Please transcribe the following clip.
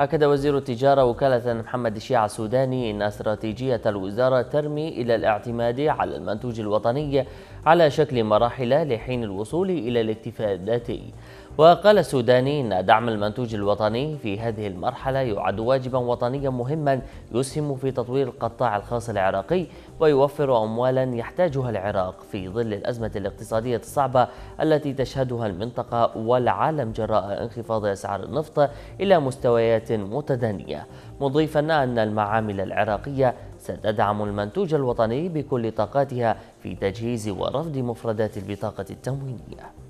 أكد وزير التجارة وكالة محمد الشيع السوداني إن استراتيجية الوزارة ترمي إلى الاعتماد على المنتوج الوطني على شكل مراحل لحين الوصول إلى الاكتفاء الذاتي وقال السوداني أن دعم المنتوج الوطني في هذه المرحلة يعد واجبا وطنيا مهما يسهم في تطوير القطاع الخاص العراقي ويوفر أموالا يحتاجها العراق في ظل الأزمة الاقتصادية الصعبة التي تشهدها المنطقة والعالم جراء انخفاض أسعار النفط إلى مستويات متدنية مضيفا أن المعامل العراقية ستدعم المنتوج الوطني بكل طاقاتها في تجهيز ورفض مفردات البطاقة التموينية